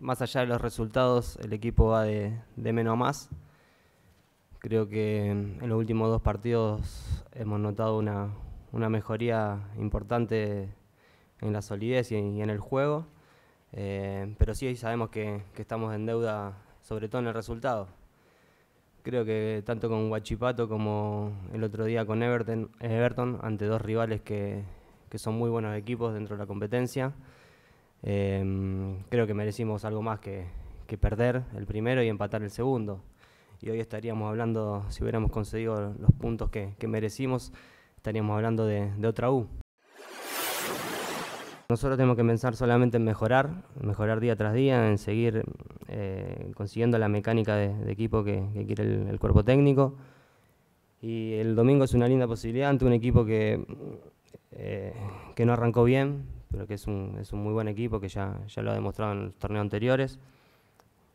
más allá de los resultados, el equipo va de, menos a más. Creo que en los últimos dos partidos hemos notado una, una mejoría importante en la solidez y, en el juego, eh, pero sí sabemos que, estamos en deuda, sobre todo en el resultado. Creo que tanto con Huachipato como el otro día con Everton, Everton ante dos rivales que son muy buenos equipos dentro de la competencia, Em, creo que merecimos algo más que, perder el primero y empatar el segundo. Y hoy estaríamos hablando, si hubiéramos conseguido los puntos que, que merecimos, estaríamos hablando de, otra U. Nosotros tenemos que pensar solamente en mejorar, mejorar día tras día, en seguir eh, consiguiendo la mecánica de, equipo que, quiere el, cuerpo técnico. Y el domingo es una linda posibilidad ante un equipo que, eh, que no arrancó bien, pero que es un, es un muy buen equipo que ya, ya lo ha demostrado en los torneos anteriores.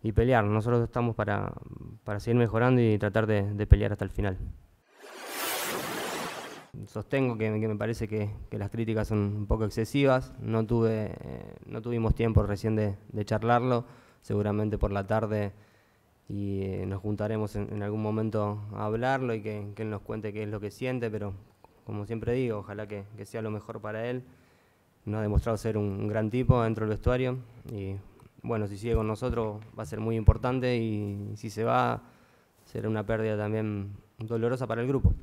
Y pelear, nosotros estamos para, para seguir mejorando y tratar de, de pelear hasta el final. Sostengo que, que me parece que, que, las críticas son un poco excesivas, no, tuve, eh, no tuvimos tiempo recién de, de, charlarlo, seguramente por la tarde y eh, nos juntaremos en, algún momento a hablarlo y que, que, él nos cuente qué es lo que siente, pero como siempre digo, ojalá que, que sea lo mejor para él no ha demostrado ser un, gran tipo dentro del vestuario y bueno, si sigue con nosotros va a ser muy importante y si se va será una pérdida también dolorosa para el grupo.